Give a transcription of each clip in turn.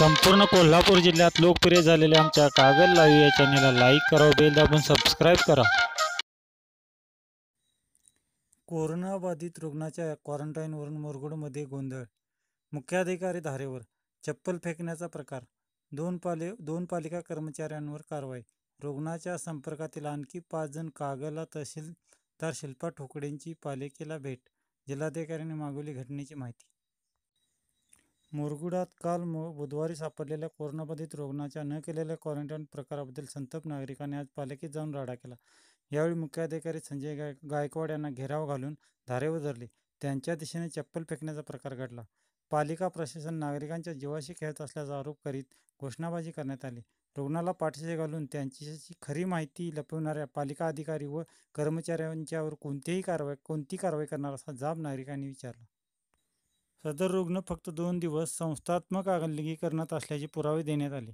संपूर्ण कोल्हापूर जिल्ह्यात लोकप्रिय झालेल्या आमच्या कागद लाईव्ह या चॅनेलला लाईक करा बेल दाबून सबस्क्राईब करा कोरोनाबाधित रुग्णाच्या क्वारंटाईनवरून मुरगुडमध्ये गोंधळ मुख्याधिकारी धारेवर चप्पल फेकण्याचा प्रकार दोन पाले दोन पालिका कर्मचाऱ्यांवर कारवाई रुग्णाच्या संपर्कातील आणखी पाच जण कागला तहसीलदार शिल्पा ठोकडेंची पालिकेला भेट जिल्हाधिकाऱ्यांनी मागवली घटनेची माहिती मुरगुडात काल बुधवारी सापडलेल्या कोरोनाबाधित रुग्णाच्या न केलेल्या क्वारंटाईन प्रकाराबद्दल संतप्त नागरिकांनी आज पालिकेत जाऊन राडा केला यावेळी मुख्याधिकारी संजय गाय गायकवाड यांना घेराव घालून धारेवर धरले त्यांच्या दिशेने चप्पल फेकण्याचा प्रकार घडला पालिका प्रशासन नागरिकांच्या जीवाशी खेळत असल्याचा आरोप करीत घोषणाबाजी करण्यात आली रुग्णाला पाठीशी घालून त्यांच्याशी खरी माहिती लपवणाऱ्या पालिका अधिकारी व कर्मचाऱ्यांच्यावर कोणतीही कारवाई कोणती कारवाई करणार असा जाब नागरिकांनी विचारला सदर रुग्ण फक्त दोन दिवस संस्थात्मक अलगीकरणात असल्याचे पुरावे देण्यात आले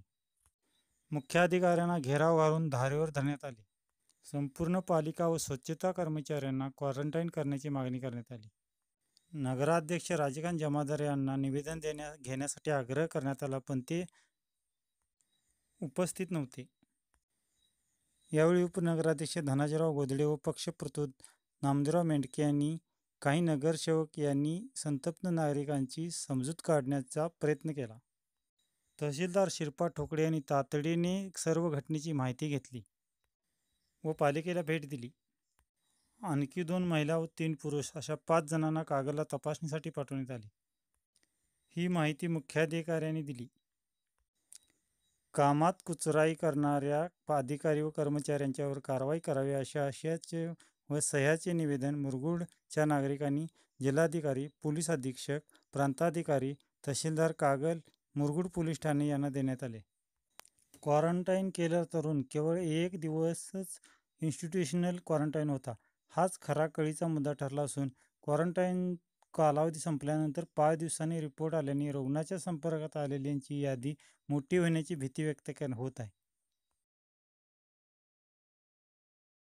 मुख्याधिकाऱ्यांना घेराव घालून धारेवर धरण्यात आले संपूर्ण पालिका व स्वच्छता कर्मचाऱ्यांना क्वारंटाईन करण्याची मागणी करण्यात आली नगराध्यक्ष राजकांत जमादार यांना निवेदन देण्या घेण्यासाठी आग्रह करण्यात आला पण ते उपस्थित नव्हते यावेळी उपनगराध्यक्ष धनाजीराव गोदडे व पक्षप्रतूत नामदेवराव मेंढके यांनी काही नगरसेवक यांनी संतप्त नागरिकांची समजूत काढण्याचा प्रयत्न केला तहसीलदार शिरपा ठोकडे यांनी तातडीने सर्व घटनेची माहिती घेतली व पालिकेला भेट दिली आणखी दोन महिला व तीन पुरुष अशा पाच जणांना कागदला तपासणीसाठी पाठवण्यात आली ही माहिती मुख्याधिकाऱ्यांनी दिली कामात कुचराई करणाऱ्या अधिकारी व कर्मचाऱ्यांच्यावर कारवाई करावी अशा आशयाचे व सह्याचे निवेदन मुरगुडच्या नागरिकांनी जिल्हाधिकारी पोलीस अधीक्षक प्रांताधिकारी तहसीलदार कागल मुरगुड पोलीस ठाणे यांना देण्यात आले क्वारंटाईन केलं तरुण केवळ एक दिवसच इन्स्टिट्युशनल क्वारंटाईन होता हाच खरा कळीचा मुद्दा ठरला असून क्वारंटाईन कालावधी संपल्यानंतर पाच दिवसांनी रिपोर्ट आल्याने रुग्णाच्या संपर्कात आलेल्यांची यादी मोठी होण्याची भीती व्यक्त होत आहे